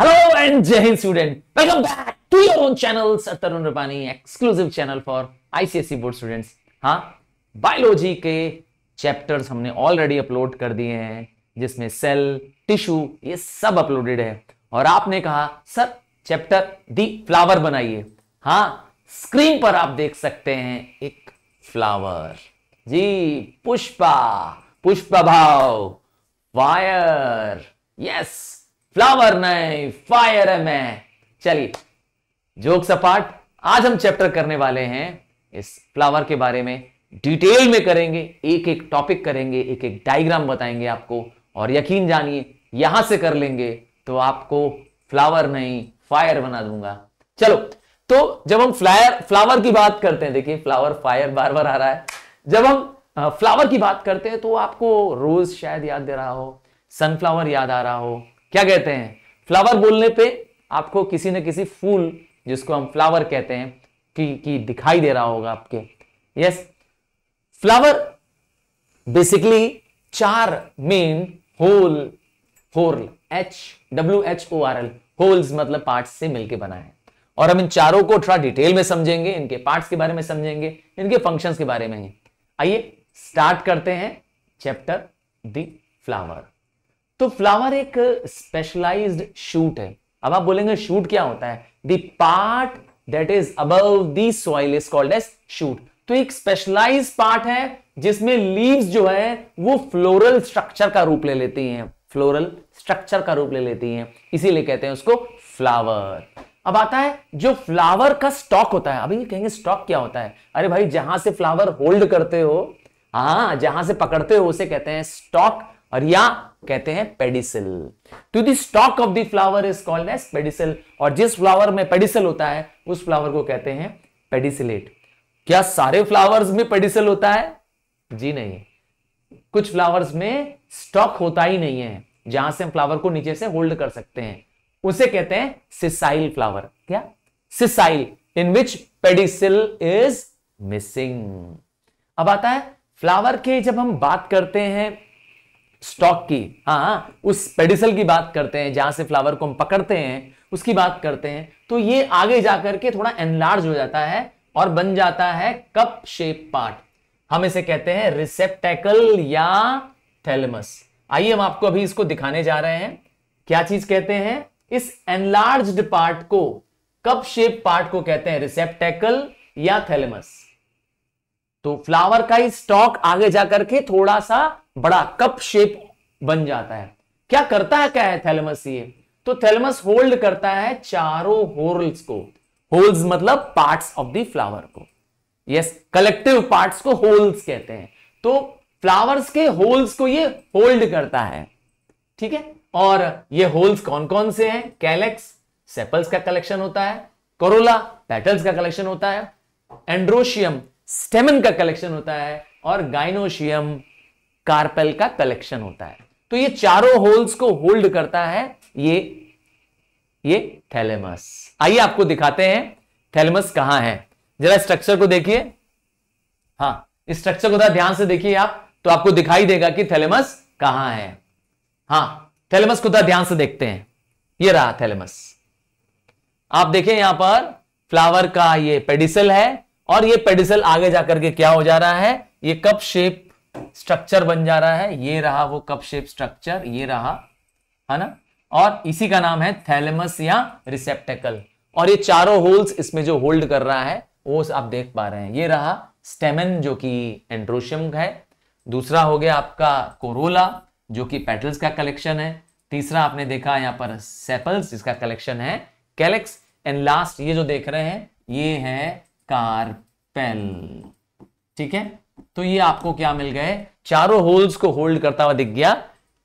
hello and जय हिंद student welcome back to your own channel, Sir Tarun Rupani, exclusive channel for ICSE board हाँ biology के chapters हमने already upload कर दिए हैं जिसमें सेल टिश्यू ये सब अपलोडेड है और आपने कहा सर चैप्टर दी फ्लावर बनाइए हाँ स्क्रीन पर आप देख सकते हैं एक फ्लावर जी पुष्पा पुष्पा भाव वायर यस फ्लावर नहीं फायर है मैं चलिए जोक सपाट आज हम चैप्टर करने वाले हैं इस फ्लावर के बारे में डिटेल में करेंगे एक एक टॉपिक करेंगे एक एक डायग्राम बताएंगे आपको और यकीन जानिए यहां से कर लेंगे तो आपको फ्लावर नहीं फायर बना दूंगा चलो तो जब हम फ्लायर फ्लावर की बात करते हैं देखिए फ्लावर फायर बार बार आ रहा है जब हम फ्लावर की बात करते हैं तो आपको रोज शायद याद दे रहा हो सनफ्लावर याद आ रहा हो क्या कहते हैं फ्लावर बोलने पे आपको किसी न किसी फूल जिसको हम फ्लावर कहते हैं कि, कि दिखाई दे रहा होगा आपके यस फ्लावर बेसिकली चार main whorl whorl H W H O R L whorls मतलब पार्ट्स से मिलके बना है और हम इन चारों को थोड़ा डिटेल में समझेंगे इनके पार्ट्स के बारे में समझेंगे इनके फंक्शंस के बारे में आइए स्टार्ट करते हैं चैप्टर द फ्लावर तो फ्लावर एक स्पेशलाइज्ड शूट है अब आप बोलेंगे शूट क्या होता है the part that is above the soil is called as shoot तो एक स्पेशलाइज पार्ट है जिसमें लीव्स जो है वो फ्लोरल स्ट्रक्चर का रूप ले लेती हैं फ्लोरल स्ट्रक्चर का रूप ले लेती हैं इसीलिए कहते हैं उसको फ्लावर अब आता है जो फ्लावर का स्टॉक होता है अभी कहेंगे स्टॉक क्या होता है अरे भाई जहां से फ्लावर होल्ड करते हो हाँ जहां से पकड़ते हो उसे कहते हैं स्टॉक और या कहते हैं pedicel to the stalk of the flower is called as pedicel और जिस फ्लावर में पेडिसल होता है उस फ्लावर को कहते हैं पेडिसिलेट क्या सारे फ्लावर्स में पेडिसल होता है जी नहीं कुछ फ्लावर्स में स्टॉक होता ही नहीं है जहां से हम फ्लावर को नीचे से होल्ड कर सकते हैं उसे कहते हैं सिसाइल फ्लावर क्या sessile in which pedicel is missing अब आता है फ्लावर के जब हम बात करते हैं स्टॉक की हाँ उस पेडिसल की बात करते हैं जहां से फ्लावर को हम पकड़ते हैं उसकी बात करते हैं तो ये आगे जाकर के थोड़ा एनलार्ज हो जाता है और बन जाता है कप शेप पार्ट हम इसे कहते हैं रिसेप्टेकल या थैलेमस आइए हम आपको अभी इसको दिखाने जा रहे हैं क्या चीज कहते हैं इस एनलार्ज पार्ट को कप शेप पार्ट को कहते हैं रिसेप्टेकल या थैलेमस तो फ्लावर का ही स्टॉक आगे जाकर के थोड़ा सा बड़ा कप शेप बन जाता है क्या करता है क्या है थैलमस ये तो थैलमस होल्ड करता है चारों होल्स को होल्स मतलब पार्ट्स ऑफ द फ्लावर को यस कलेक्टिव पार्ट्स को होल्स कहते हैं तो फ्लावर्स के होल्स को ये होल्ड करता है ठीक है और ये होल्स कौन कौन से हैं कैलेक्स सेपल्स का कलेक्शन होता है कोरोला पेटल्स का कलेक्शन होता है एंड्रोशियम स्टेमन का कलेक्शन होता है और गाइनोशियम कार्पेल का कलेक्शन होता है तो ये चारों होल्स को होल्ड करता है ये ये थैलेमस आइए आपको दिखाते हैं थैलेमस कहां है जरा स्ट्रक्चर को देखिए हाँ स्ट्रक्चर को ध्यान से देखिए आप तो आपको दिखाई देगा कि थैलेमस कहां है हाँ थैलेमस को ध्यान से देखते हैं ये रहा थैलेमस आप देखें यहां पर फ्लावर का ये पेडिसल है और ये पेडिसल आगे जाकर के क्या हो जा रहा है ये कप शेप स्ट्रक्चर बन जा रहा है ये रहा वो कप शेप स्ट्रक्चर ये रहा है ना और इसी का नाम है थैलेमस या रिसेप्टेकल और ये चारों होल्स इसमें जो होल्ड कर रहा है वो आप देख पा रहे हैं ये रहा स्टेमन जो कि एंड्रोशियम है दूसरा हो गया आपका कोरोला जो कि पेटल्स का कलेक्शन है तीसरा आपने देखा यहाँ पर सेपल्स जिसका कलेक्शन है कैलेक्स एंड लास्ट ये जो देख रहे हैं ये है कार्पेल ठीक है तो ये आपको क्या मिल गए चारों होल्स को होल्ड करता हुआ दिख गया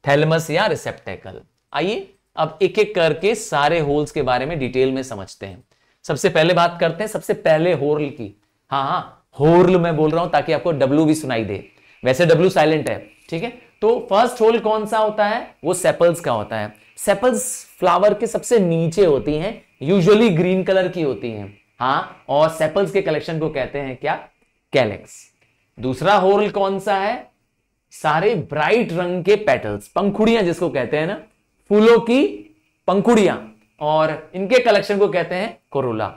थैलमस या रिसेप्टेकल आइए अब एक एक करके सारे होल्स के बारे में डिटेल में समझते हैं सबसे पहले बात करते हैं सबसे पहले होर्ल की हाँ हाँ होर्ल मैं बोल रहा हूं ताकि आपको डब्ल्यू भी सुनाई दे वैसे डब्ल्यू साइलेंट है ठीक है तो फर्स्ट होल कौन सा होता है वो सेपल्स का होता है सेपल्स फ्लावर के सबसे नीचे होती हैं यूजुअली ग्रीन कलर की होती हैं हाँ और सेपल्स के कलेक्शन को कहते हैं क्या कैलेक्स दूसरा होल कौन सा है सारे ब्राइट रंग के पेटल्स पंखुड़ियां जिसको कहते हैं ना फूलों की पंखुड़ियां और इनके कलेक्शन को कहते हैं कोरोला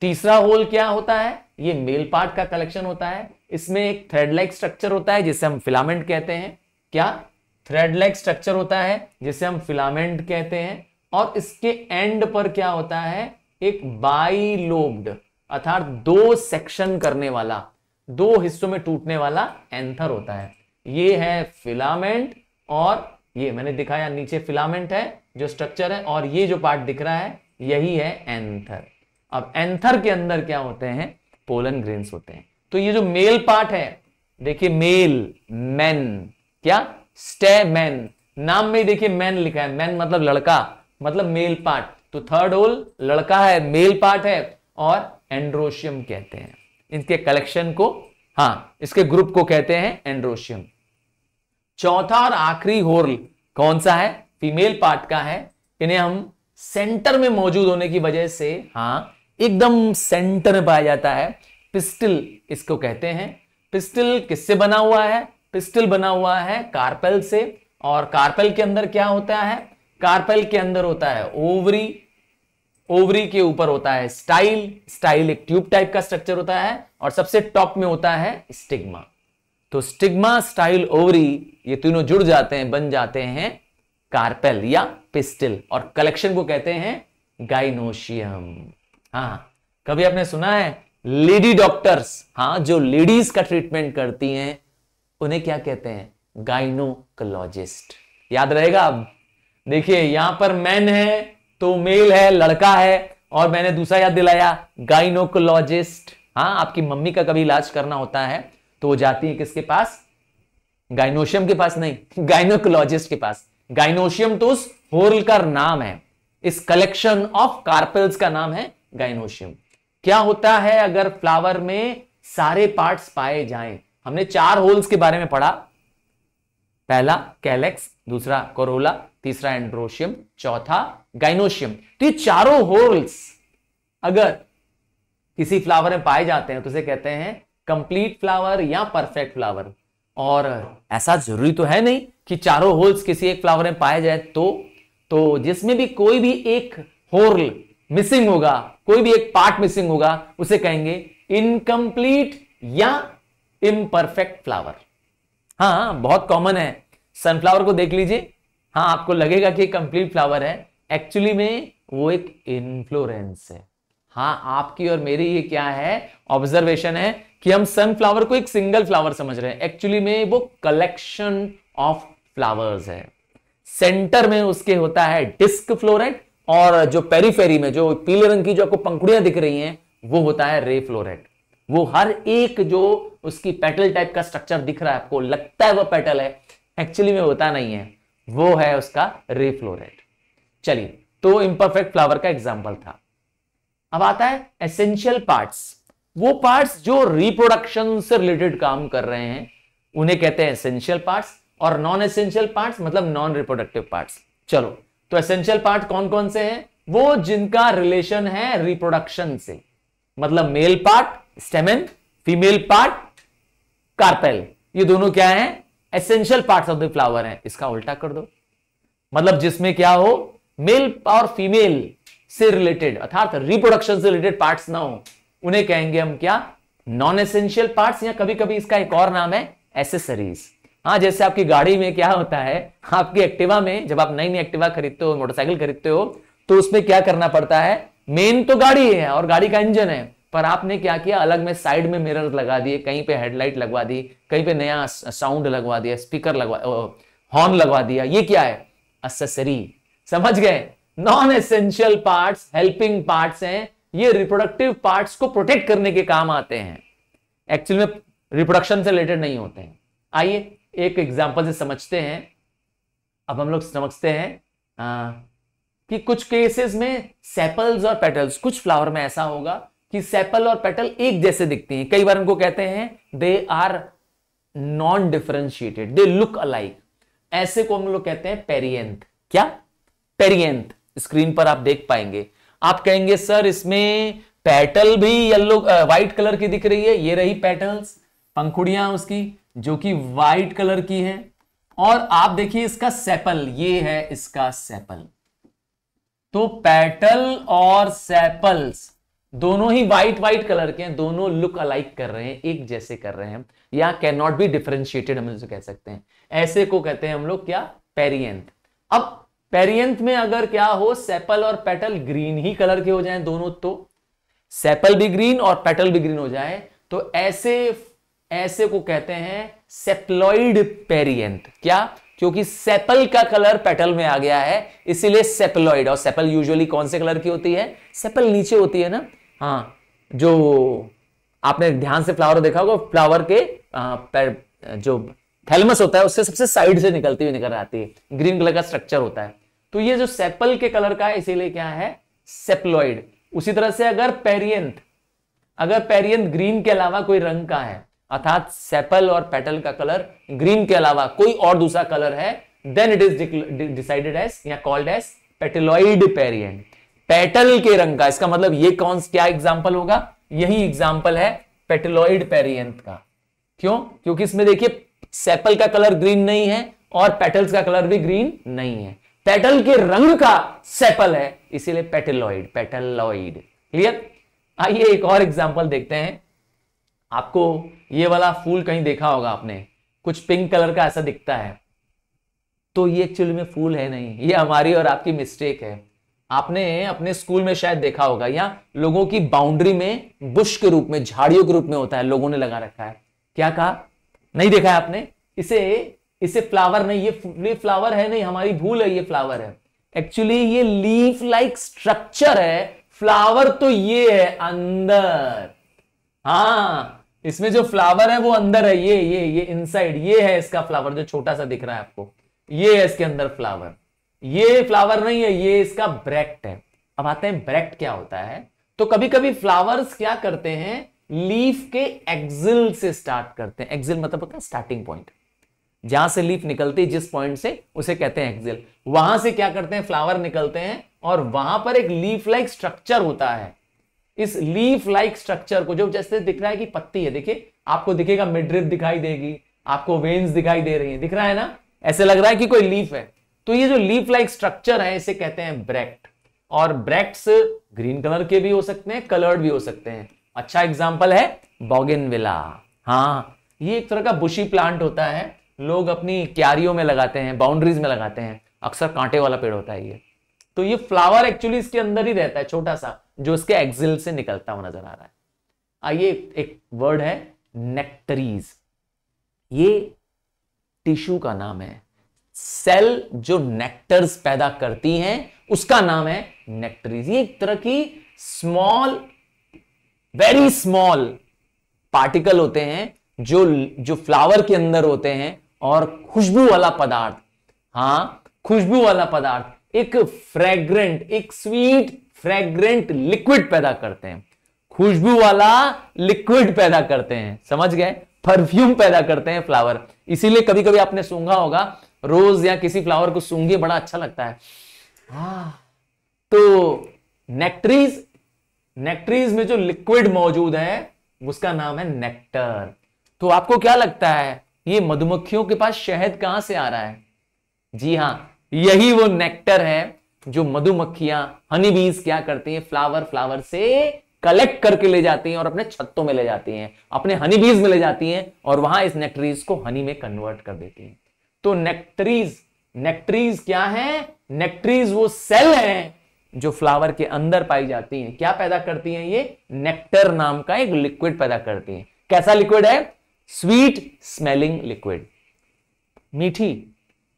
तीसरा होल क्या होता है ये मेल पार्ट का कलेक्शन होता है इसमें एक थ्रेड लाइक स्ट्रक्चर होता है जिसे हम फिलामेंट कहते हैं क्या थ्रेड लाइक स्ट्रक्चर होता है जिसे हम फिलामेंट कहते हैं और इसके एंड पर क्या होता है एक बाईलोब्ड अर्थात दो सेक्शन करने वाला दो हिस्सों में टूटने वाला एंथर होता है ये है फिलामेंट और ये मैंने दिखाया नीचे फिलामेंट है जो स्ट्रक्चर है और ये जो पार्ट दिख रहा है यही है एंथर अब एंथर के अंदर क्या होते हैं पोलन ग्रेन होते हैं तो ये जो मेल पार्ट है देखिए मेल मैन क्या स्टे मैन नाम में देखिए मैन लिखा है मैन मतलब लड़का मतलब मेल पार्ट तो थर्ड होल लड़का है मेल पार्ट है और एंड्रोशियम कहते हैं इनके कलेक्शन को हाँ इसके ग्रुप को कहते हैं एंड्रोशियम चौथा और आखिरी होर्ल कौन सा है फीमेल पार्ट का है इन्हें हम सेंटर में मौजूद होने की वजह से हाँ एकदम सेंटर में पाया जाता है पिस्टल इसको कहते हैं पिस्टल किससे बना हुआ है पिस्टल बना हुआ है कार्पेल से और कार्पेल के अंदर क्या होता है कार्पेल के अंदर होता है ओवरी ओवरी के ऊपर होता है स्टाइल स्टाइल एक ट्यूब टाइप का स्ट्रक्चर होता है और सबसे टॉप में होता है स्टिग्मा तो स्टिग्मा स्टाइल ओवरी ये तीनों जुड़ जाते हैं बन जाते हैं कार्पेल या पिस्टिल और कलेक्शन को कहते हैं गाइनोशियम हाँ कभी आपने सुना है लेडी डॉक्टर्स हाँ जो लेडीज का ट्रीटमेंट करती हैं उन्हें क्या कहते हैं गाइनोकोलॉजिस्ट याद रहेगा अब देखिए यहां पर मैन है तो मेल है लड़का है और मैंने दूसरा याद दिलाया गाइनोकोलॉजिस्ट हाँ आपकी मम्मी का कभी इलाज करना होता है तो वो जाती है किसके पास गाइनोशियम के पास नहीं गाइनोकोलॉजिस्ट के पास गाइनोशियम तो उस होरल का नाम है इस कलेक्शन ऑफ कार्पल्स का नाम है गाइनोशियम क्या होता है अगर फ्लावर में सारे पार्ट्स पाए जाएं हमने चार होल्स के बारे में पढ़ा पहला कैलेक्स दूसरा कोरोला तीसरा एंड्रोशियम चौथा गाइनोशियम तो ये चारों होल्स अगर किसी फ्लावर में पाए जाते हैं तो उसे कहते हैं कंप्लीट फ्लावर या परफेक्ट फ्लावर और ऐसा जरूरी तो है नहीं कि चारों होल्स किसी एक फ्लावर में पाए जाए तो तो जिसमें भी कोई भी एक होल मिसिंग होगा कोई भी एक पार्ट मिसिंग होगा उसे कहेंगे इनकम्प्लीट या इम्परफेक्ट फ्लावर हाँ बहुत कॉमन है सनफ्लावर को देख लीजिए हाँ आपको लगेगा कि कंप्लीट फ्लावर है एक्चुअली में वो एक इन्फ्लोरेंस है हाँ आपकी और मेरी ये क्या है ऑब्जर्वेशन है कि हम सनफ्लावर को एक सिंगल फ्लावर समझ रहे हैं एक्चुअली में वो कलेक्शन ऑफ फ्लावर्स है सेंटर में उसके होता है डिस्क फ्लोरेट और जो पेरीफेरी में जो पीले रंग की जो आपको पंखुड़ियां दिख रही हैं वो होता है रे फ्लोरेट वो हर एक जो उसकी पेटल टाइप का स्ट्रक्चर दिख रहा है आपको लगता है वो पेटल है एक्चुअली में होता नहीं है वो है उसका रे रेट चलिए तो इम्परफेक्ट फ्लावर का एग्जाम्पल था अब आता है एसेंशियल पार्ट्स वो पार्ट्स जो रिप्रोडक्शन से रिलेटेड काम कर रहे हैं उन्हें कहते हैं एसेंशियल पार्ट्स और नॉन एसेंशियल पार्ट्स मतलब नॉन रिप्रोडक्टिव पार्ट्स चलो तो एसेंशियल पार्ट कौन कौन से हैं वो जिनका रिलेशन है रिप्रोडक्शन से मतलब male part stamen female part carpel ये दोनों क्या है essential part of the flower है इसका उल्टा कर दो मतलब जिसमें क्या हो मेल और फीमेल से रिलेटेड अर्थात रिप्रोडक्शन से रिलेटेड पार्ट ना हो उन्हें कहेंगे हम क्या नॉन एसेंशियल पार्ट या कभी कभी इसका एक और नाम है एसेसरीज हाँ जैसे आपकी गाड़ी में क्या होता है आपकी एक्टिवा में जब आप नई नई एक्टिवा खरीदते हो मोटरसाइकिल खरीदते हो तो उसमें क्या करना पड़ता है मेन तो गाड़ी है और गाड़ी का इंजन है पर आपने क्या किया अलग में साइड में मिरर लगा दिए कहीं पे हेडलाइट लगवा दी कहीं पे नया साउंड लगवा दिया स्पीकर लगवा हॉर्न लगवा दिया ये क्या है असेसरी समझ गए non essential parts helping parts हैं ये रिप्रोडक्टिव पार्ट्स को प्रोटेक्ट करने के काम आते हैं एक्चुअल में रिप्रोडक्शन से रिलेटेड नहीं होते हैं आइए एक एग्जाम्पल से समझते हैं अब हम लोग समझते हैं आ, कि कुछ केसेस में सेपल्स और पेटल्स कुछ फ्लावर में ऐसा होगा कि सेपल और पेटल एक जैसे दिखते हैं कई बार उनको कहते हैं they are non differentiated they look alike ऐसे को हम लोग कहते हैं पेरियंथ क्या पेरियंथ स्क्रीन पर आप देख पाएंगे आप कहेंगे सर इसमें पेटल भी येलो व्हाइट कलर की दिख रही है ये रही पेटल्स पंखुड़ियां उसकी जो कि व्हाइट कलर की है और आप देखिए इसका सेपल ये है इसका सेपल तो पेटल और सेपल्स दोनों ही व्हाइट व्हाइट कलर के हैं दोनों लुक अलाइक कर रहे हैं एक जैसे कर रहे हैं या कैन नॉट बी डिफ्रेंशिएटेड हम इसे कह सकते हैं ऐसे को कहते हैं हम लोग क्या पेरियंथ अब पेरियंथ में अगर क्या हो सेपल और पेटल ग्रीन ही कलर के हो जाएं दोनों तो सेपल भी ग्रीन और पेटल भी ग्रीन हो जाए तो ऐसे ऐसे को कहते हैं सेप्लॉइड पेरियंत क्या क्योंकि सेपल का कलर पेटल में आ गया है इसीलिए सेपलॉइड और सेपल यूजुअली कौन से कलर की होती है सेपल नीचे होती है ना हाँ जो आपने ध्यान से फ्लावर देखा होगा फ्लावर के पर, जो थैलमस होता है उससे सबसे साइड से निकलती हुई निकल आती है ग्रीन कलर का स्ट्रक्चर होता है तो ये जो सेपल के कलर का है इसीलिए क्या है सेप्लॉइड उसी तरह से अगर पेरियंट अगर पेरियंत ग्रीन के अलावा कोई रंग का है अर्थात सेपल और पेटल का कलर ग्रीन के अलावा कोई और दूसरा कलर है then it is decided as या called as petaloid perianth petal के रंग का इसका मतलब ये कौन क्या एग्जाम्पल होगा यही एग्जाम्पल है पेटलॉइड पेरियंथ का क्यों क्योंकि इसमें देखिए सेपल का कलर ग्रीन नहीं है और पेटल्स का कलर भी ग्रीन नहीं है पेटल के रंग का सेपल है इसीलिए पेटेलॉइड पेटलॉइड क्लियर आइए एक और एग्जाम्पल देखते हैं आपको ये वाला फूल कहीं देखा होगा आपने कुछ पिंक कलर का ऐसा दिखता है तो ये एक्चुअली में फूल है नहीं ये हमारी और आपकी मिस्टेक है आपने अपने स्कूल में शायद देखा होगा या लोगों की बाउंड्री में बुश के रूप में झाड़ियों के रूप में होता है लोगों ने लगा रखा है क्या कहा नहीं देखा है आपने इसे इसे फ्लावर नहीं ये ये फ्लावर है नहीं हमारी भूल है ये फ्लावर है एक्चुअली ये लीफ लाइक स्ट्रक्चर है फ्लावर तो ये है अंदर हाँ इसमें जो फ्लावर है वो अंदर है ये ये ये इनसाइड ये है इसका फ्लावर जो छोटा सा दिख रहा है आपको ये है इसके अंदर फ्लावर ये फ्लावर नहीं है ये इसका ब्रैक्ट है अब आते हैं ब्रैक्ट क्या होता है तो कभी कभी फ्लावर्स क्या करते हैं लीफ के एक्सिल से स्टार्ट करते हैं एक्सिल मतलब स्टार्टिंग पॉइंट जहां से लीफ निकलती है जिस पॉइंट से उसे कहते हैं एक्सिल वहां से क्या करते हैं फ्लावर निकलते हैं और वहां पर एक लीफ लाइक स्ट्रक्चर होता है इस लीफ लाइक स्ट्रक्चर को जो जैसे दिख रहा है कि पत्ती है देखिए आपको दिखेगा मिड्रिप दिखाई देगी आपको वेन्स दिखाई दे रही है दिख रहा है ना ऐसे लग रहा है कि कोई लीफ है तो ये जो लीफ लाइक स्ट्रक्चर है इसे कहते हैं ब्रैक्ट और ब्रैक्ट्स ग्रीन कलर के भी हो सकते हैं कलर्ड भी हो सकते हैं अच्छा एग्जाम्पल है विला हाँ ये एक तरह का बुशी प्लांट होता है लोग अपनी क्यारियों में लगाते हैं बाउंड्रीज में लगाते हैं अक्सर कांटे वाला पेड़ होता है ये तो ये फ्लावर एक्चुअली इसके अंदर ही रहता है छोटा सा जो इसके एक्सिल से निकलता हुआ नजर आ रहा है आइए एक वर्ड है नेक्टरीज ये टिश्यू का नाम है सेल जो नेक्टर्स पैदा करती हैं उसका नाम है नेक्टरीज ये एक तरह की स्मॉल वेरी स्मॉल पार्टिकल होते हैं जो जो फ्लावर के अंदर होते हैं और खुशबू वाला पदार्थ हां खुशबू वाला पदार्थ एक फ्रेग्रेंट एक स्वीट फ्रेग्रेंट लिक्विड पैदा करते हैं खुशबू वाला लिक्विड पैदा करते हैं समझ गए परफ्यूम पैदा करते हैं फ्लावर इसीलिए कभी कभी आपने सूंघा होगा रोज या किसी फ्लावर को सूंघे बड़ा अच्छा लगता है आ, हाँ, तो नेक्ट्रीज नेक्ट्रीज में जो लिक्विड मौजूद है उसका नाम है नेक्टर तो आपको क्या लगता है ये मधुमक्खियों के पास शहद कहां से आ रहा है जी हाँ यही वो नेक्टर है जो मधुमक्खियां हनी बीज क्या करती हैं फ्लावर फ्लावर से कलेक्ट करके ले जाती हैं और अपने छत्तों में ले जाती हैं अपने हनी बीज में ले जाती हैं और वहां इस नेक्टरीज को हनी में कन्वर्ट कर देती हैं तो नेक्ट्रीज नेक्ट्रीज क्या है नेक्ट्रीज वो सेल है जो फ्लावर के अंदर पाई जाती हैं क्या पैदा करती हैं ये नेक्टर नाम का एक लिक्विड पैदा करती हैं कैसा लिक्विड है स्वीट स्मेलिंग लिक्विड मीठी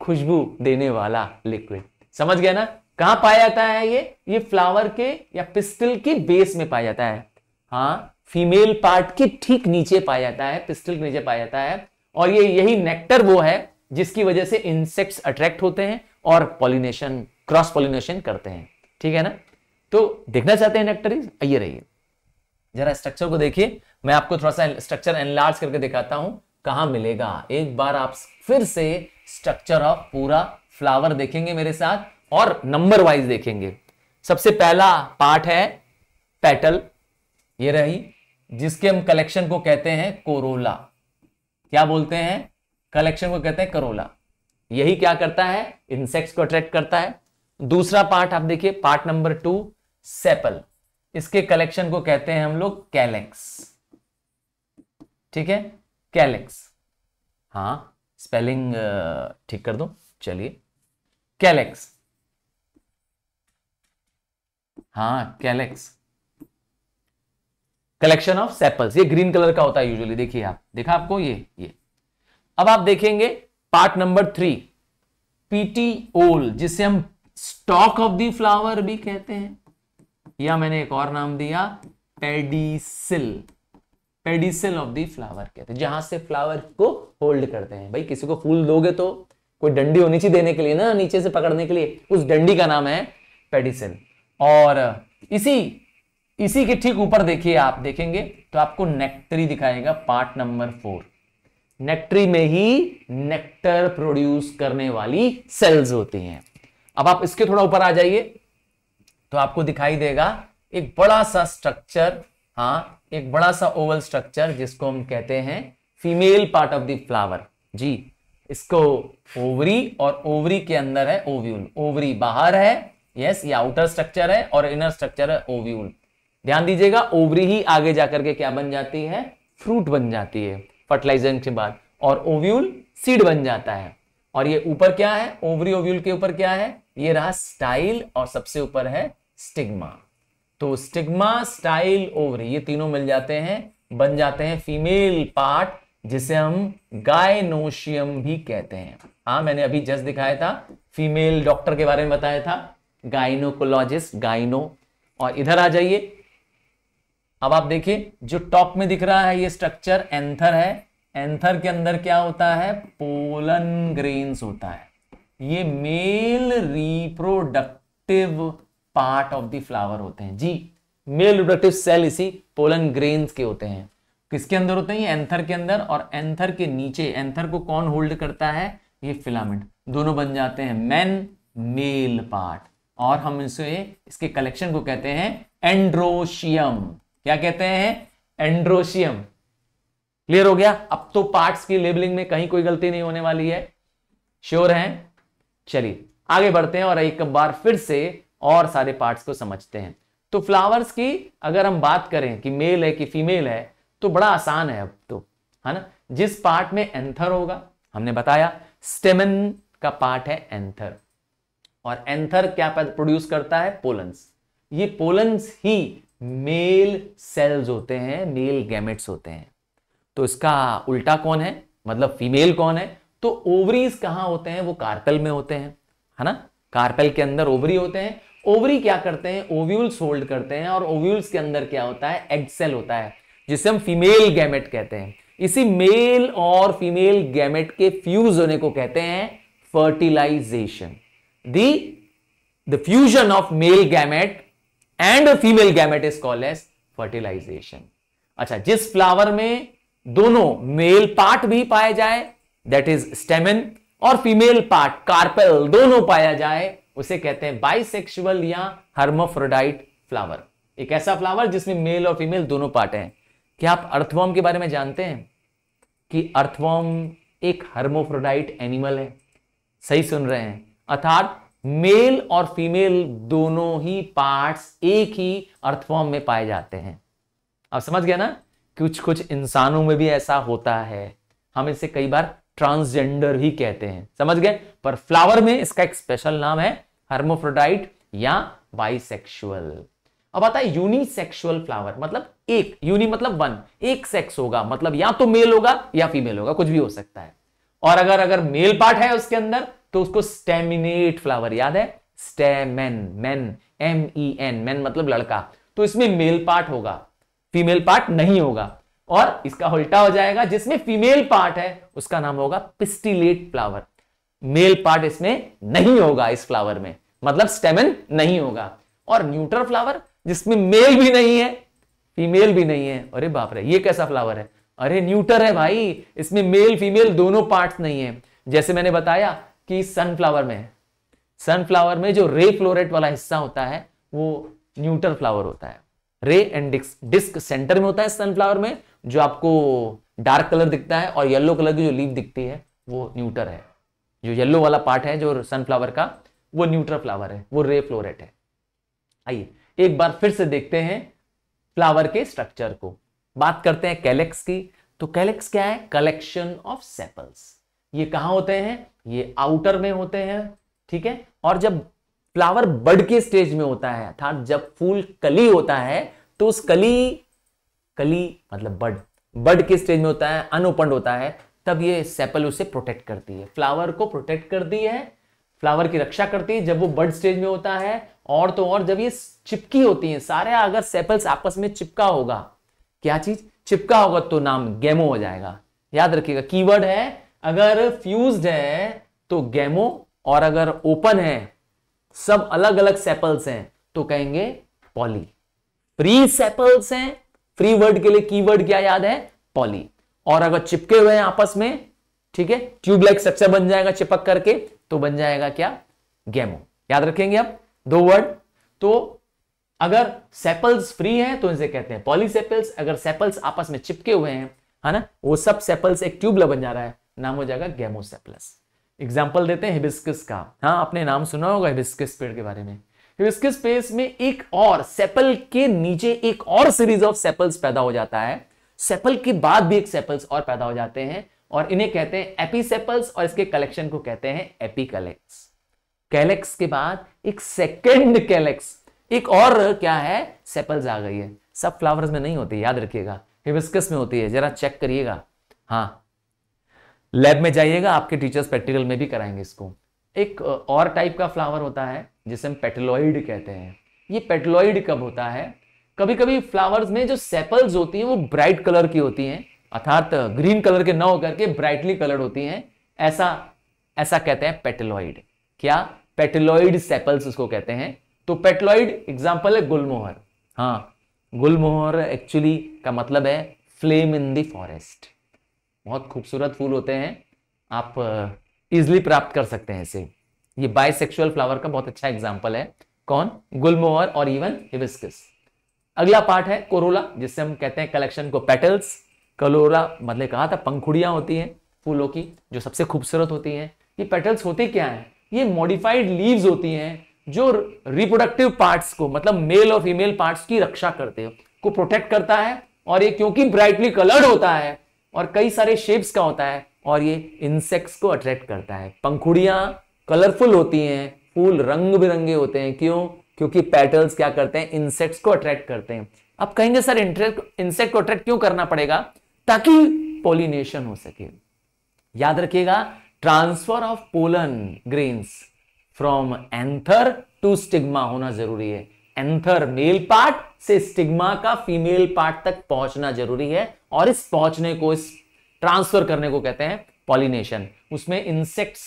खुशबू देने वाला लिक्विड समझ गया ना कहां पाया जाता है ये ये फ्लावर के या पिस्टल के बेस में पाया जाता है हाँ फीमेल पार्ट के ठीक नीचे पाया जाता है पिस्टल के नीचे पाया जाता है और ये यही नेक्टर वो है जिसकी वजह से इंसेक्ट्स अट्रैक्ट होते हैं और पॉलिनेशन क्रॉस पॉलिनेशन करते हैं ठीक है ना तो देखना चाहते हैं नेक्टरीज आइए रहिए जरा स्ट्रक्चर को देखिए मैं आपको थोड़ा सा स्ट्रक्चर एनलार्ज करके दिखाता हूं कहा मिलेगा एक बार आप फिर से स्ट्रक्चर ऑफ पूरा फ्लावर देखेंगे मेरे साथ और नंबर वाइज देखेंगे सबसे पहला पार्ट है पेटल ये रही जिसके हम कलेक्शन को कहते हैं कोरोला क्या बोलते हैं कलेक्शन को कहते हैं करोला यही क्या करता है इंसेक्ट्स को अट्रैक्ट करता है दूसरा पार्ट आप देखिए पार्ट नंबर टू सेपल इसके कलेक्शन को कहते हैं हम लोग कैलेक्स ठीक है कैलेक्स हाँ स्पेलिंग ठीक कर दो चलिए कैलेक्स हाँ कैलेक्स कलेक्शन ऑफ सेपल्स ये ग्रीन कलर का होता है यूजुअली देखिए आप देखा आपको ये ये अब आप देखेंगे पार्ट नंबर थ्री पीटीओल जिसे हम स्टॉक ऑफ दी फ्लावर भी कहते हैं या मैंने एक और नाम दिया pedicel pedicel of the flower कहते हैं जहां से फ्लावर को होल्ड करते हैं भाई किसी को फूल दोगे तो कोई डंडी होनी चाहिए देने के लिए ना नीचे से पकड़ने के लिए उस डंडी का नाम है पेडिसिल और इसी इसी के ठीक ऊपर देखिए आप देखेंगे तो आपको नेक्टरी दिखाएगा पार्ट नंबर फोर नेक्ट्री में ही नेक्टर प्रोड्यूस करने वाली सेल्स होती हैं अब आप इसके थोड़ा ऊपर आ जाइए तो आपको दिखाई देगा एक बड़ा सा स्ट्रक्चर हाँ एक बड़ा सा ओवल स्ट्रक्चर जिसको हम कहते हैं female part of the flower जी इसको ओवरी और ओवरी के अंदर है ओव्यूल ओवरी बाहर है यस ये आउटर स्ट्रक्चर है और इनर स्ट्रक्चर है ओव्यूल ध्यान दीजिएगा ओवरी ही आगे जाकर के क्या बन जाती है फ्रूट बन जाती है फर्टिलाइजेशन के बाद और ओव्यूल सीड बन जाता है और ये ऊपर क्या है ओवरी ओव्यूल के ऊपर क्या है ये रहा स्टाइल और सबसे ऊपर है स्टिग्मा तो स्टिग्मा स्टाइल ओवरी ये तीनों मिल जाते हैं बन जाते हैं फीमेल पार्ट जिसे हम गायनोशियम भी कहते हैं हाँ मैंने अभी जस्ट दिखाया था फीमेल डॉक्टर के बारे में बताया था गाइनोकोलॉजिस्ट गाइनो और इधर आ जाइए अब आप देखिए जो टॉप में दिख रहा है ये स्ट्रक्चर एंथर है एंथर के अंदर क्या होता है पोलन ग्रेन्स होता है ये male reproductive part of the flower होते हैं जी मेल रिप्रोडक्टिव सेल इसी पोलन ग्रेन्स के होते हैं किसके अंदर होते हैं ये एंथर के अंदर और एंथर के नीचे एंथर को कौन होल्ड करता है ये फिलामेंट दोनों बन जाते हैं मैन मेल पार्ट और हम इसे इसके कलेक्शन को कहते हैं एंड्रोशियम क्या कहते हैं एंड्रोशियम क्लियर हो गया अब तो पार्ट्स की लेबलिंग में कहीं कोई गलती नहीं होने वाली है श्योर है चलिए आगे बढ़ते हैं और एक बार फिर से और सारे पार्ट्स को समझते हैं तो फ्लावर्स की अगर हम बात करें कि मेल है कि फीमेल है तो बड़ा आसान है अब तो है ना जिस पार्ट में एंथर होगा हमने बताया स्टेमन का पार्ट है एंथर और एंथर क्या प्रोड्यूस करता है पोलन्स ये पोलन्स ही मेल सेल्स होते हैं मेल गैमेट्स होते हैं तो इसका उल्टा कौन है मतलब फीमेल कौन है तो ओवरीज कहां होते हैं वो कार्पेल में होते हैं है ना कार्पेल के अंदर ओवरी होते हैं ओवरी क्या करते हैं ओव्यूल्स होल्ड करते हैं और ओव्यूल्स के अंदर क्या होता है एग सेल होता है जिसे हम फीमेल गैमेट कहते हैं इसी मेल और फीमेल गैमेट के फ्यूज होने को कहते हैं fertilisation the the fusion of male gamete and female gamete is call as fertilisation अच्छा जिस फ्लावर में दोनों मेल पार्ट भी पाए जाए दैट इज स्टेमन और फीमेल पार्ट कार्पेल दोनों पाया जाए उसे कहते हैं बाइसेक्सुअल या हर्मोफ्रोडाइट फ्लावर एक ऐसा फ्लावर जिसमें मेल और फीमेल दोनों पार्ट हैं क्या आप अर्थवॉर्म के बारे में जानते हैं कि अर्थवॉर्म एक हर्मोफ्रोडाइट एनिमल है सही सुन रहे हैं अर्थात मेल और फीमेल दोनों ही पार्ट्स एक ही अर्थफॉर्म में पाए जाते हैं अब समझ गया ना कुछ कुछ इंसानों में भी ऐसा होता है हम इसे कई बार ट्रांसजेंडर ही कहते हैं समझ गए पर फ्लावर में इसका एक स्पेशल नाम है हर्मोफ्रोडाइट या बाइसेक्सुअल अब आता है यूनिसेक्सुअल फ्लावर मतलब एक यूनि मतलब वन एक सेक्स होगा मतलब या तो मेल होगा या फीमेल होगा कुछ भी हो सकता है और अगर अगर मेल पार्ट है उसके अंदर तो उसको स्टेमिनेट फ्लावर याद है stamen man M E N man मतलब लड़का तो इसमें मेल पार्ट होगा फीमेल पार्ट नहीं होगा और इसका उल्टा हो जाएगा जिसमें फीमेल पार्ट है उसका नाम होगा पिस्टिलेट फ्लावर मेल पार्ट इसमें नहीं होगा इस फ्लावर में मतलब स्टेमन नहीं होगा और न्यूट्रल फ्लावर जिसमें मेल भी नहीं है फीमेल भी नहीं है अरे बाप रे ये कैसा फ्लावर है अरे न्यूटर है भाई इसमें मेल फीमेल दोनों पार्ट्स नहीं है जैसे मैंने बताया कि सनफ्लावर में सनफ्लावर में जो रे फ्लोरेट वाला हिस्सा होता है वो न्यूट्रल फ्लावर होता है रे एंड डिस्क सेंटर में होता है सनफ्लावर में जो आपको डार्क कलर दिखता है और येलो कलर की जो लीव दिखती है वो न्यूटर है जो येलो वाला पार्ट है जो सनफ्लावर का वो न्यूट्रल फ्लावर है वो रे फ्लोरेट है आइए एक बार फिर से देखते हैं फ्लावर के स्ट्रक्चर को बात करते हैं कैलेक्स की तो कैलेक्स क्या है कलेक्शन ऑफ सेपल्स ये कहां होते हैं ये आउटर में होते हैं ठीक है और जब फ्लावर बड के स्टेज में होता है अर्थात जब फूल कली होता है तो उस कली कली मतलब बड बड के स्टेज में होता है अनओपंड होता है तब ये सेपल उसे प्रोटेक्ट करती है फ्लावर को प्रोटेक्ट करती है फ्लावर की रक्षा करती है जब वो बर्ड स्टेज में होता है और तो और जब ये चिपकी होती है सारे अगर सेपल्स आपस में चिपका होगा क्या चीज चिपका होगा तो नाम गेमो हो जाएगा याद रखिएगा कीवर्ड है अगर फ्यूज्ड है तो गैमो और अगर ओपन है सब अलग अलग सेपल्स हैं तो कहेंगे पॉली फ्री सेपल्स हैं फ्री वर्ड के लिए कीवर्ड क्या याद है पॉली और अगर चिपके हुए हैं आपस में ठीक है ट्यूबलाइक सबसे बन जाएगा चिपक करके तो बन जाएगा क्या गैमो याद रखेंगे आप दो वर्ड तो अगर सेपल्स फ्री हैं तो इनसे कहते हैं पॉली सेपल्स अगर सेपल्स आपस में चिपके हुए हैं है ना वो सब सेपल्स एक ट्यूबला बन जा रहा है नाम हो जाएगा गैमोसेप्लस एग्जाम्पल देते हैं हिबिस्किस का हाँ आपने नाम सुना होगा हिबिस्किस पेड़ के बारे में हिबिस्किस पेस में एक और सेपल के नीचे एक और सीरीज ऑफ सेपल्स पैदा हो जाता है सेपल के बाद भी एक सेपल्स और पैदा हो जाते हैं और इन्हें कहते हैं एपीसेपल्स और इसके कलेक्शन को कहते हैं एपिकलेक्स कैलेक्स के बाद एक सेकेंड कैलेक्स एक और क्या है सेपल्स आ गई है सब फ्लावर्स में नहीं होती याद रखिएगा हिबिस्किस में होती है जरा चेक करिएगा हाँ लैब में जाइएगा आपके टीचर्स प्रैक्टिकल में भी कराएंगे इसको एक और टाइप का फ्लावर होता है जिसे हम पेटलॉइड कहते हैं ये पेटलॉइड कब होता है कभी कभी फ्लावर्स में जो सेपल्स होती हैं वो ब्राइट कलर की होती हैं अर्थात ग्रीन कलर के न होकर के ब्राइटली कलर होती हैं ऐसा ऐसा कहते हैं पेटलॉइड क्या पेटलॉइड सेपल्स उसको कहते हैं तो पेटलॉइड एग्जाम्पल है गुलमोहर हाँ गुलमोहर एक्चुअली का मतलब है फ्लेम इन द फॉरेस्ट बहुत खूबसूरत फूल होते हैं आप इजली प्राप्त कर सकते हैं इसे ये बायसेक्सुअल फ्लावर का बहुत अच्छा एग्जाम्पल है कौन गुलमोहर और इवन हिबिस्किस अगला पार्ट है कोरोला जिससे हम कहते हैं कलेक्शन को पेटल्स कलोरा मतलब कहा था पंखुड़ियां होती हैं फूलों की जो सबसे खूबसूरत होती हैं ये पेटल्स होते क्या है ये मॉडिफाइड लीव्स होती हैं जो रिप्रोडक्टिव पार्ट्स को मतलब मेल और फीमेल पार्ट्स की रक्षा करते हैं को प्रोटेक्ट करता है और ये क्योंकि ब्राइटली कलर्ड होता है और कई सारे शेप्स का होता है और ये इंसेक्ट्स को अट्रैक्ट करता है पंखुड़ियां कलरफुल होती हैं फूल रंग बिरंगे होते हैं क्यों क्योंकि पेटल्स क्या करते हैं इंसेक्ट्स को अट्रैक्ट करते हैं आप कहेंगे सर इंसेक्ट को अट्रैक्ट क्यों करना पड़ेगा ताकि पोलिनेशन हो सके याद रखिएगा transfer of pollen grains from anther to stigma होना जरूरी है एंथर मेल पार्ट से स्टिग्मा का फीमेल पार्ट तक पहुंचना जरूरी है और इस पहुंचने को इस ट्रांसफर करने को कहते हैं पॉलिनेशन उसमें इंसेक्ट्स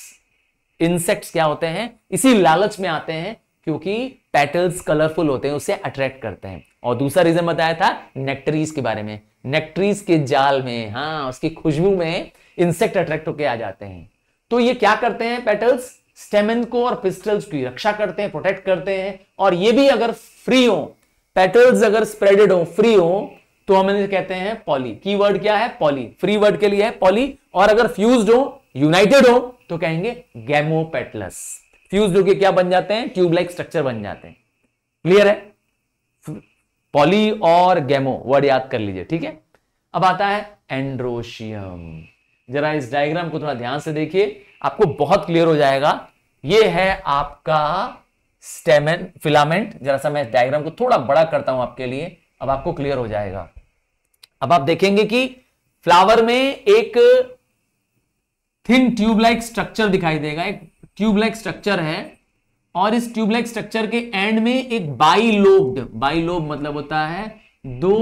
इंसेक्ट्स क्या होते हैं इसी लालच में आते हैं क्योंकि पेटल्स कलरफुल होते हैं उसे अट्रैक्ट करते हैं और दूसरा रीजन बताया था नेक्टरीज के बारे में नेक्टरीज के जाल में हाँ उसकी खुशबू में इंसेक्ट अट्रैक्ट होकर आ जाते हैं तो ये क्या करते हैं पेटल्स स्टेमिन को और पिस्टल्स की रक्षा करते हैं प्रोटेक्ट करते हैं और ये भी अगर फ्री हो पेटल्स अगर स्प्रेडेड हो फ्री हो तो हम इन्हें कहते हैं पॉली की वर्ड क्या है पॉली फ्री वर्ड के लिए है पॉली और अगर फ्यूज हो यूनाइटेड हो तो कहेंगे गैमोपेटलस फ्यूज कि क्या बन जाते हैं ट्यूबलाइक स्ट्रक्चर बन जाते हैं क्लियर है पॉली और गैमो वर्ड याद कर लीजिए ठीक है अब आता है एंड्रोशियम जरा इस डायग्राम को थोड़ा ध्यान से देखिए आपको बहुत क्लियर हो जाएगा ये है आपका स्टेमन फिलामेंट जरा सा मैं डायग्राम को थोड़ा बड़ा करता हूं आपके लिए अब आपको क्लियर हो जाएगा अब आप देखेंगे कि फ्लावर में एक थिन ट्यूब लाइक स्ट्रक्चर दिखाई देगा एक ट्यूब लाइक स्ट्रक्चर है और इस ट्यूब लाइक स्ट्रक्चर के एंड में एक बाई लोब्ड बाई लोब मतलब होता है दो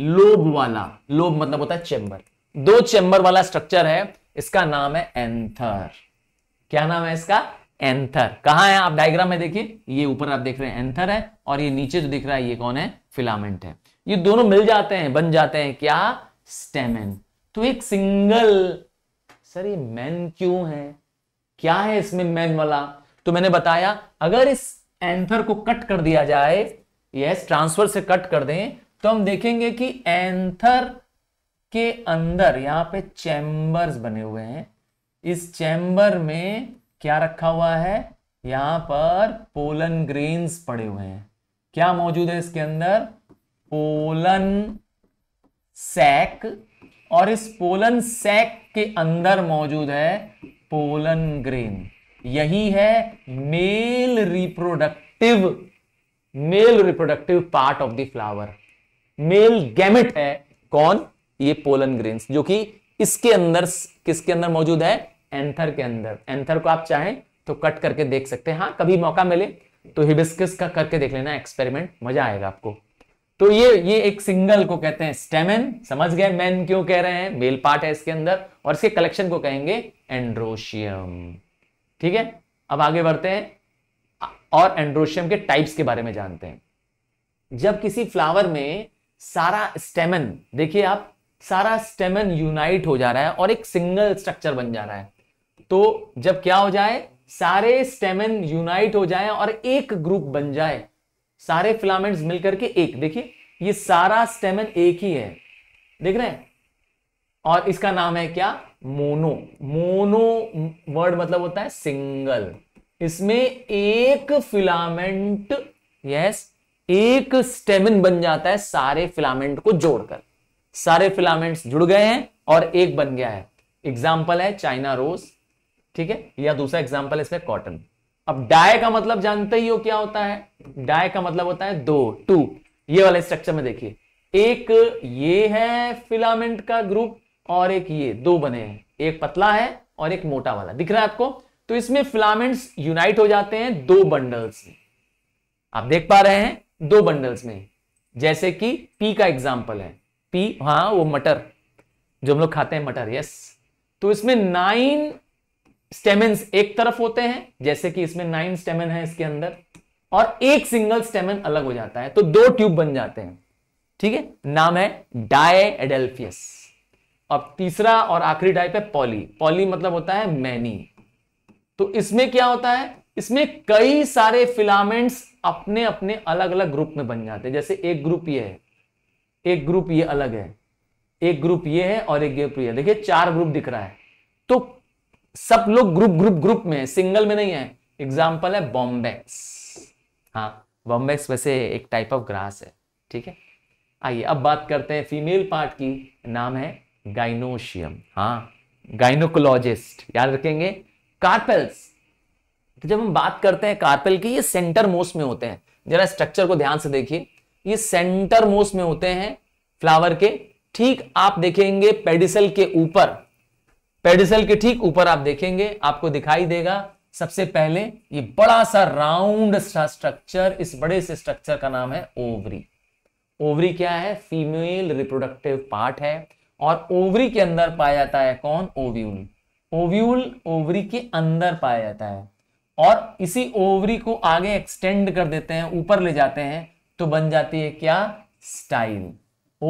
लोब वाला लोब मतलब होता है चेंबर दो चेंबर वाला स्ट्रक्चर है इसका नाम है एंथर क्या नाम है इसका एंथर कहा है आप डायग्राम में देखिए ये ऊपर आप देख रहे हैं एंथर है और ये नीचे जो दिख रहा है ये कौन है फिलामेंट है ये दोनों मिल जाते हैं बन जाते हैं क्या स्टेमेन तो एक सिंगल सर ये मैन क्यों है क्या है इसमें मैन वाला तो मैंने बताया अगर इस एंथर को कट कर दिया जाए यस ट्रांसफर से कट कर दें तो हम देखेंगे कि एंथर के अंदर यहां पे चैम्बर्स बने हुए हैं इस चैम्बर में क्या रखा हुआ है यहां पर पोलन ग्रेन्स पड़े हुए हैं क्या मौजूद है इसके अंदर पोलन सैक और इस पोलन सैक के अंदर मौजूद है पोलन ग्रेन यही है male reproductive male reproductive part of the flower male gamete है कौन ये पोलन ग्रेन्स जो कि इसके अंदर किसके अंदर मौजूद है एंथर के अंदर एंथर को आप चाहें तो कट करके देख सकते हैं हाँ कभी मौका मिले तो हिबिस्किस का करके देख लेना एक्सपेरिमेंट मजा आएगा आपको तो ये ये एक सिंगल को कहते हैं स्टेमेन समझ गए मैन क्यों कह रहे हैं मेल पार्ट है इसके अंदर और इसके कलेक्शन को कहेंगे एंड्रोशियम ठीक है अब आगे बढ़ते हैं और एंड्रोशियम के टाइप्स के बारे में जानते हैं जब किसी फ्लावर में सारा स्टेमन देखिए आप सारा स्टेमन यूनाइट हो जा रहा है और एक सिंगल स्ट्रक्चर बन जा रहा है तो जब क्या हो जाए सारे स्टेमन यूनाइट हो जाए और एक ग्रुप बन जाए सारे फिलामेंट्स मिलकर के एक देखिए ये सारा स्टेमन एक ही है देख रहे हैं और इसका नाम है क्या मोनो मोनो वर्ड मतलब होता है सिंगल इसमें एक फिलामेंट यस एक स्टेमिन बन जाता है सारे फिलामेंट को जोड़कर सारे फिलामेंट्स जुड़ गए हैं और एक बन गया है एग्जाम्पल है चाइना रोज ठीक है या दूसरा एग्जाम्पल इसमें कॉटन अब डाय का मतलब जानते ही हो क्या होता है डाय का मतलब होता है दो टू ये वाले स्ट्रक्चर में देखिए एक ये है फिलामेंट का ग्रुप और एक ये दो बने हैं एक पतला है और एक मोटा वाला दिख रहा है आपको तो इसमें फिलामेंट्स यूनाइट हो जाते हैं दो बंडल्स में आप देख पा रहे हैं दो बंडल्स में जैसे कि पी का एग्जाम्पल है पी हाँ वो मटर जो हम लोग खाते हैं मटर यस तो इसमें नाइन स्टेमेंस एक तरफ होते हैं जैसे कि इसमें नाइन स्टेमन है इसके अंदर और एक सिंगल स्टेमन अलग हो जाता है तो दो ट्यूब बन जाते हैं ठीक है नाम है डायडेल्फियस अब तीसरा और आखिरी टाइप है पॉली पॉली मतलब होता है मैनी तो इसमें क्या होता है इसमें कई सारे फिलामेंट्स अपने अपने अलग अलग ग्रुप में बन जाते हैं जैसे एक ग्रुप ये है एक ग्रुप ये अलग है एक ग्रुप ये है और एक ग्रुप ये देखिए चार ग्रुप दिख रहा है तो सब लोग ग्रुप ग्रुप ग्रुप में सिंगल में नहीं है एग्जाम्पल है बॉम्बेक्स हाँ बॉम्बेक्स वैसे एक टाइप ऑफ ग्रास है ठीक है आइए अब बात करते हैं फीमेल पार्ट की नाम है गाइनोशियम हाँ गाइनोकोलॉजिस्ट याद रखेंगे कार्पेल्स तो जब हम बात करते हैं कार्पेल की ये सेंटर मोस्ट में होते हैं जरा स्ट्रक्चर को ध्यान से देखिए ये सेंटर मोस्ट में होते हैं फ्लावर के ठीक आप देखेंगे पेडिसल के ऊपर पेडिसल के ठीक ऊपर आप देखेंगे आपको दिखाई देगा सबसे पहले ये बड़ा सा राउंड सा स्ट्रक्चर इस बड़े से स्ट्रक्चर का नाम है ओवरी ओवरी क्या है फीमेल रिप्रोडक्टिव पार्ट है और ओवरी के अंदर पाया जाता है कौन ओव्यूल ओव्यूल ओवरी के अंदर पाया जाता है और इसी ओवरी को आगे एक्सटेंड कर देते हैं ऊपर ले जाते हैं तो बन जाती है क्या स्टाइल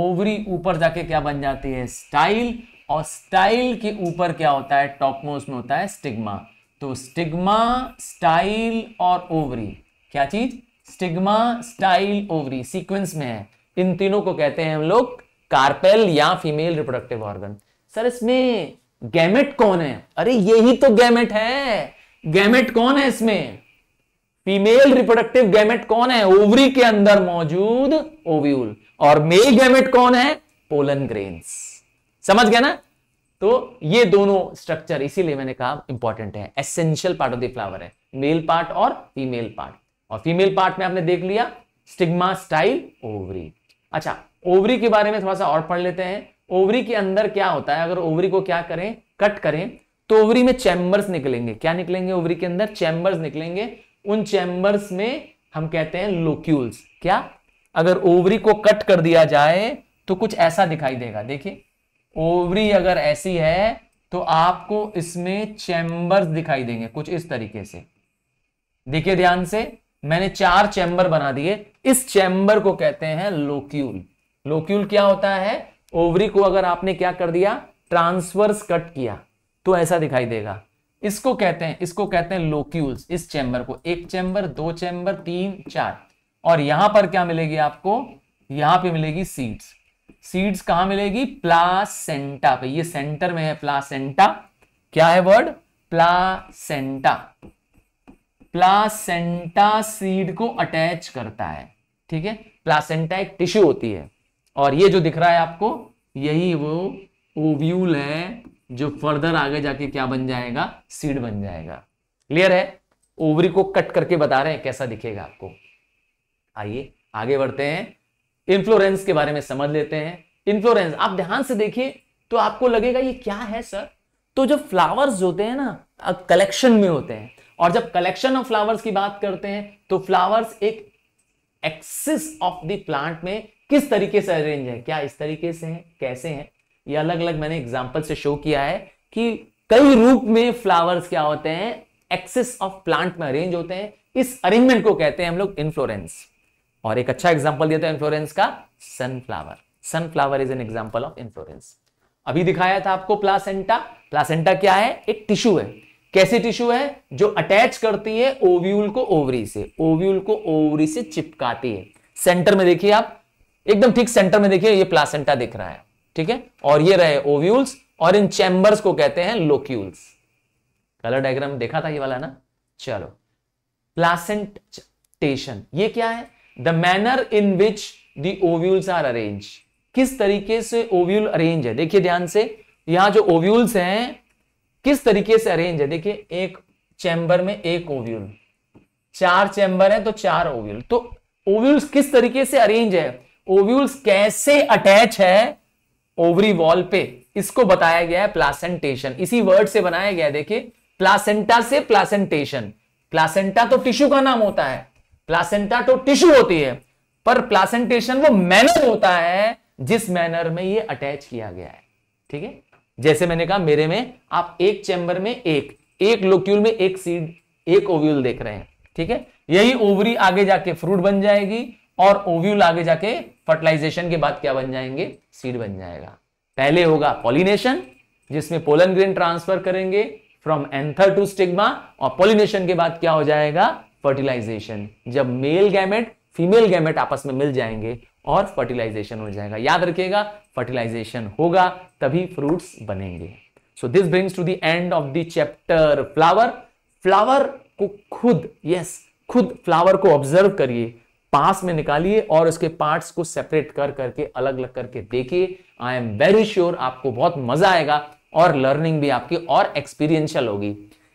ओवरी ऊपर जाके क्या बन जाती है स्टाइल और स्टाइल के ऊपर क्या होता है टॉप मोस्ट में होता है स्टिग्मा तो स्टिग्मा स्टाइल और ओवरी क्या चीज स्टिग्मा स्टाइल ओवरी सीक्वेंस में है इन तीनों को कहते हैं हम लोग कार्पेल या फीमेल रिप्रोडक्टिव ऑर्गन सर इसमें गैमेट कौन है अरे यही तो गैमेट है गैमेट कौन है इसमें फीमेल रिप्रोडक्टिव गैमेट कौन है ओवरी के अंदर मौजूद ओव्यूल और मेल गैमेट कौन है पोलन ग्रेन्स समझ गया ना तो ये दोनों स्ट्रक्चर इसीलिए मैंने कहा इंपॉर्टेंट है essential part of the flower है मेल पार्ट और फीमेल पार्ट और फीमेल पार्ट में आपने देख लिया स्टिग्मा स्टाइल ओवरी अच्छा ओवरी के बारे में थोड़ा सा और पढ़ लेते हैं ओवरी के अंदर क्या होता है अगर ओवरी को क्या करें कट करें तो ओवरी में चैम्बर्स निकलेंगे क्या निकलेंगे ओवरी के अंदर चैम्बर्स निकलेंगे उन चैम्बर्स में हम कहते हैं लोक्यूल्स क्या अगर ओवरी को कट कर दिया जाए तो कुछ ऐसा दिखाई देगा देखिए ओवरी अगर ऐसी है तो आपको इसमें चैम्बर्स दिखाई देंगे कुछ इस तरीके से देखिए ध्यान से मैंने चार चैम्बर बना दिए इस चैम्बर को कहते हैं लोक्यूल लोक्यूल क्या होता है ओवरी को अगर आपने क्या कर दिया ट्रांसवर्स कट किया तो ऐसा दिखाई देगा इसको कहते हैं इसको कहते हैं लोक्यूल्स इस चैम्बर को एक चैम्बर दो चैम्बर तीन चार और यहां पर क्या मिलेगी आपको यहां पे मिलेगी सीड्स सीड्स कहां मिलेगी प्लासेंटा पे ये सेंटर में है प्लासेंटा क्या है वर्ड प्लासेंटा प्लासेंटा सीड को अटैच करता है ठीक है प्लासेंटा एक टिश्यू होती है और ये जो दिख रहा है आपको यही वो ओव्यूल है जो फर्दर आगे जाके क्या बन जाएगा सीड बन जाएगा क्लियर है ओवरी को कट करके बता रहे हैं कैसा दिखेगा आपको आइए आगे बढ़ते हैं इन्फ्लोरेंस के बारे में समझ लेते हैं इन्फ्लोरेंस आप ध्यान से देखिए तो आपको लगेगा ये क्या है सर तो जो फ्लावर्स होते हैं ना कलेक्शन में होते हैं और जब कलेक्शन ऑफ फ्लावर्स की बात करते हैं तो फ्लावर्स एक एक्सिस ऑफ द प्लांट में किस तरीके से अरेंज है क्या इस तरीके से है कैसे है ये अलग अलग मैंने एग्जाम्पल से शो किया है कि कई रूप में फ्लावर्स क्या होते हैं एक्सेस ऑफ प्लांट में अरेंज होते हैं इस अरेंजमेंट को कहते हैं हम लोग इन्फ्लोरेंस और एक अच्छा एग्जाम्पल दिया था तो इन्फ्लोरेंस का sunflower sunflower is an example of inflorescence अभी दिखाया था आपको प्लासेंटा प्लासेंटा क्या है एक टिश्यू है कैसे टिश्यू है जो अटैच करती है ओव्यूल को ओवरी से ओव्यूल को ओवरी से चिपकाती है सेंटर में देखिए आप एकदम ठीक सेंटर में देखिए ये प्लासेंटा दिख रहा है ठीक है और ये रहे ओव्यूल्स और इन चैम्बर्स को कहते हैं लोक्यूल्स कलर डायग्राम देखा था ये वाला ना चलो प्लासेंटेशन ये क्या है the manner in which ovules are arrange किस तरीके से ओव्यूल अरेन्ज है देखिए ध्यान से यहां जो ओव्यूल्स हैं किस तरीके से अरेन्ज है देखिए एक चैम्बर में एक ओव्यूल चार चैम्बर है तो चार ओव्यूल तो ओव्यूल्स किस तरीके से अरेन्ज है ओव्यूल्स कैसे अटैच है ओवरी वॉल पे इसको बताया गया है प्लासेंटेशन इसी वर्ड से बनाया गया है देखिए प्लासेंटा से प्लासेंटेशन प्लासेंटा तो टिश्यू का नाम होता है प्लासेंटा तो टिश्यू होती है पर प्लासेंटेशन वो मैनर होता है जिस मैनर में ये अटैच किया गया है ठीक है जैसे मैंने कहा मेरे में आप एक चैम्बर में एक एक लोक्यूल में एक सीड एक ओव्यूल देख रहे हैं ठीक है यही ओवरी आगे जाके फ्रूट बन जाएगी और ओव्यूल आगे जाके फर्टिलाइजेशन के बाद क्या बन जाएंगे सीड बन जाएगा पहले होगा पॉलिनेशन जिसमें पोलन ग्रेन ट्रांसफर करेंगे फ्रॉम एंथर टू स्टिग्मा और पॉलिनेशन के बाद क्या हो जाएगा फर्टिलाइजेशन जब मेल गैमेट फीमेल गैमेट आपस में मिल जाएंगे और फर्टिलाइजेशन हो जाएगा याद रखिएगा फर्टिलाइजेशन होगा तभी फ्रूट्स बनेंगे so this brings to the end of the chapter flower flower को खुद यस yes, खुद फ्लावर को ऑब्जर्व करिए पास में निकालिए और उसके पार्ट्स को सेपरेट कर करके अलग अलग करके देखिए आई एम वेरी श्योर आपको बहुत मजा आएगा और लर्निंग भी आपकी और एक्सपीरियंशियल होगी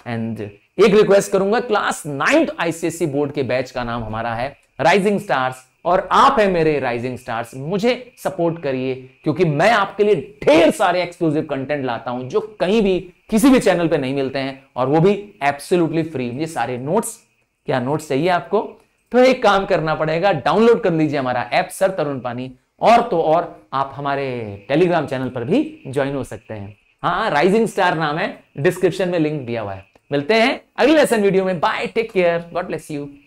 एंड एक रिक्वेस्ट करूंगा क्लास नाइन्थ आईसीएससी बोर्ड के बैच का नाम हमारा है राइजिंग स्टार्स और आप है मेरे राइजिंग स्टार्स मुझे सपोर्ट करिए क्योंकि मैं आपके लिए ढेर सारे एक्सक्लूसिव कंटेंट लाता हूं जो कहीं भी किसी भी चैनल पे नहीं मिलते हैं और वो भी एब्सोल्युटली फ्री ये सारे नोट्स क्या नोट्स चाहिए आपको तो एक काम करना पड़ेगा डाउनलोड कर लीजिए हमारा ऐप सर तरुण पानी और तो और आप हमारे टेलीग्राम चैनल पर भी ज्वाइन हो सकते हैं हाँ राइजिंग स्टार नाम है डिस्क्रिप्शन में लिंक दिया हुआ है मिलते हैं अगले लेसन वीडियो में bye take care God bless you